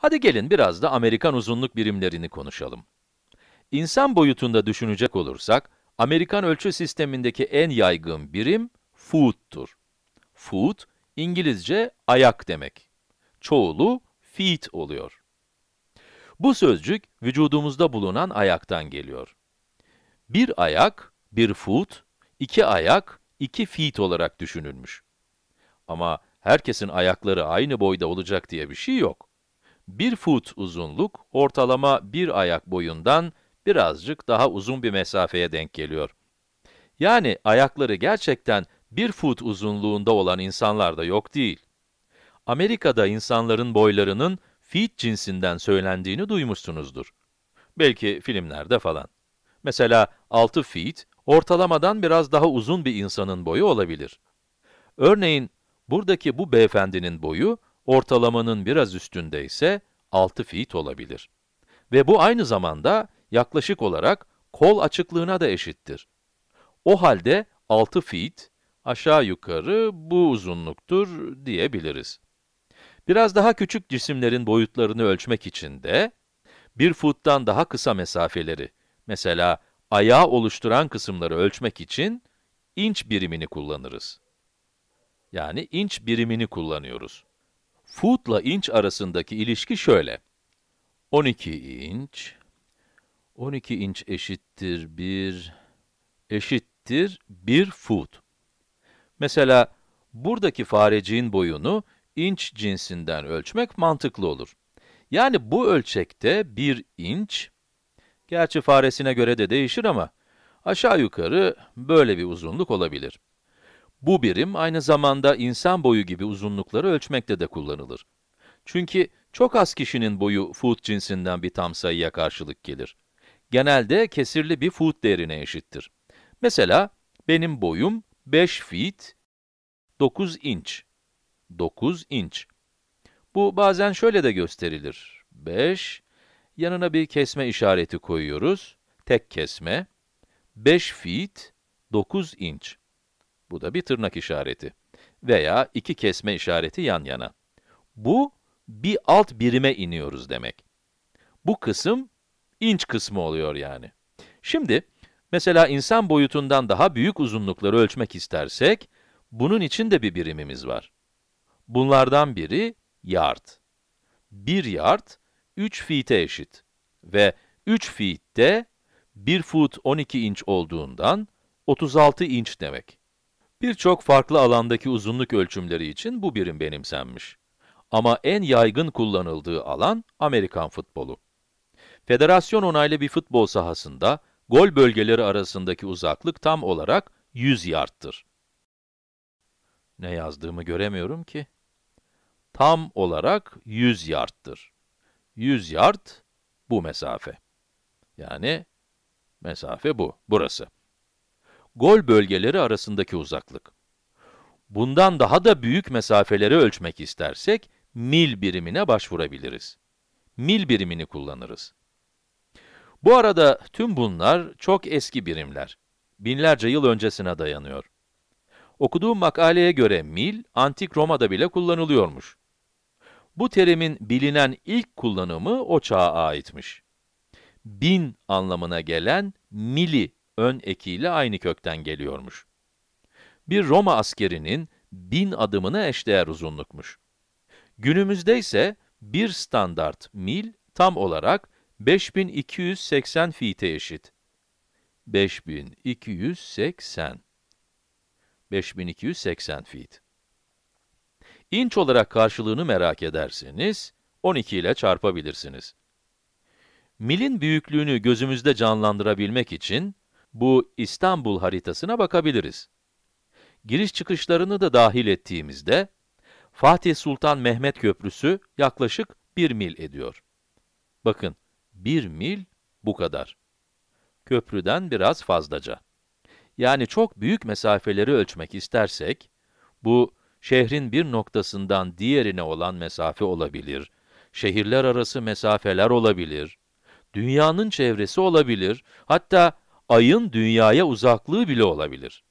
Hadi gelin biraz da Amerikan uzunluk birimlerini konuşalım. İnsan boyutunda düşünecek olursak, Amerikan ölçü sistemindeki en yaygın birim foot'tur. Foot, İngilizce ayak demek. Çoğulu feet oluyor. Bu sözcük vücudumuzda bulunan ayaktan geliyor. Bir ayak, bir foot, iki ayak, iki feet olarak düşünülmüş. Ama herkesin ayakları aynı boyda olacak diye bir şey yok. 1 foot uzunluk ortalama bir ayak boyundan birazcık daha uzun bir mesafeye denk geliyor. Yani ayakları gerçekten 1 foot uzunluğunda olan insanlar da yok değil. Amerika'da insanların boylarının feet cinsinden söylendiğini duymuşsunuzdur. Belki filmlerde falan. Mesela 6 feet, ortalamadan biraz daha uzun bir insanın boyu olabilir. Örneğin, buradaki bu beyefendinin boyu, ortalamanın biraz üstünde ise 6 feet olabilir. Ve bu aynı zamanda yaklaşık olarak kol açıklığına da eşittir. O halde 6 feet aşağı yukarı bu uzunluktur diyebiliriz. Biraz daha küçük cisimlerin boyutlarını ölçmek için de 1 foottan daha kısa mesafeleri, mesela ayağı oluşturan kısımları ölçmek için inç birimini kullanırız. Yani inç birimini kullanıyoruz. Foot'la inç arasındaki ilişki şöyle. 12 inç, 12 inç eşittir 1, eşittir 1 foot. Mesela buradaki fareciğin boyunu inç cinsinden ölçmek mantıklı olur. Yani bu ölçekte 1 inç, gerçi faresine göre de değişir ama aşağı yukarı böyle bir uzunluk olabilir. Bu birim aynı zamanda insan boyu gibi uzunlukları ölçmekte de kullanılır. Çünkü çok az kişinin boyu foot cinsinden bir tam sayıya karşılık gelir. Genelde kesirli bir foot değerine eşittir. Mesela benim boyum 5 feet 9 inç. 9 inç. Bu bazen şöyle de gösterilir. 5, yanına bir kesme işareti koyuyoruz. Tek kesme. 5 feet 9 inç. Bu da bir tırnak işareti. Veya iki kesme işareti yan yana. Bu, bir alt birime iniyoruz demek. Bu kısım, inç kısmı oluyor yani. Şimdi, mesela insan boyutundan daha büyük uzunlukları ölçmek istersek, bunun için de bir birimimiz var. Bunlardan biri, yard. 1 yard, 3 feet'e eşit. Ve 3 feet de 1 foot 12 inç olduğundan 36 inç demek. Birçok farklı alandaki uzunluk ölçümleri için bu birim benimsenmiş. Ama en yaygın kullanıldığı alan Amerikan futbolu. Federasyon onaylı bir futbol sahasında gol bölgeleri arasındaki uzaklık tam olarak 100 yardtır. Ne yazdığımı göremiyorum ki. Tam olarak 100 yardtır. 100 yard bu mesafe. Yani mesafe bu, burası gol bölgeleri arasındaki uzaklık. Bundan daha da büyük mesafeleri ölçmek istersek, mil birimine başvurabiliriz. Mil birimini kullanırız. Bu arada tüm bunlar çok eski birimler. Binlerce yıl öncesine dayanıyor. Okuduğum makaleye göre mil, antik Roma'da bile kullanılıyormuş. Bu terimin bilinen ilk kullanımı o çağa aitmiş. Bin anlamına gelen mili ön ekiyle aynı kökten geliyormuş. Bir Roma askerinin bin adımına eşdeğer uzunlukmuş. Günümüzde ise bir standart mil tam olarak 5280 fite eşit. 5280 5280 feet. İnç olarak karşılığını merak ederseniz, 12 ile çarpabilirsiniz. Milin büyüklüğünü gözümüzde canlandırabilmek için, bu İstanbul haritasına bakabiliriz. Giriş çıkışlarını da dahil ettiğimizde, Fatih Sultan Mehmet Köprüsü yaklaşık 1 mil ediyor. Bakın, 1 mil bu kadar. Köprüden biraz fazlaca. Yani çok büyük mesafeleri ölçmek istersek, bu şehrin bir noktasından diğerine olan mesafe olabilir, şehirler arası mesafeler olabilir, dünyanın çevresi olabilir, hatta ayın dünyaya uzaklığı bile olabilir.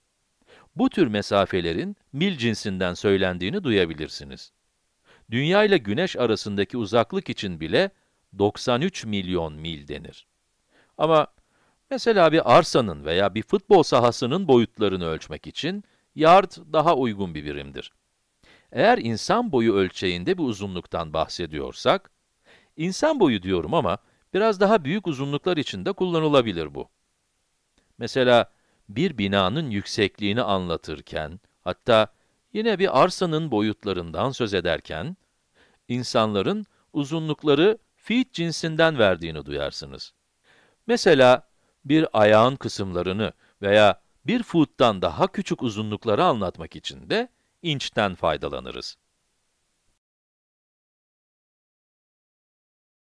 Bu tür mesafelerin mil cinsinden söylendiğini duyabilirsiniz. Dünya ile güneş arasındaki uzaklık için bile 93 milyon mil denir. Ama mesela bir arsanın veya bir futbol sahasının boyutlarını ölçmek için yard daha uygun bir birimdir. Eğer insan boyu ölçeğinde bir uzunluktan bahsediyorsak, insan boyu diyorum ama biraz daha büyük uzunluklar için de kullanılabilir bu. Mesela bir binanın yüksekliğini anlatırken, hatta yine bir arsanın boyutlarından söz ederken, insanların uzunlukları feet cinsinden verdiğini duyarsınız. Mesela bir ayağın kısımlarını veya bir foot'tan daha küçük uzunlukları anlatmak için de inçten faydalanırız.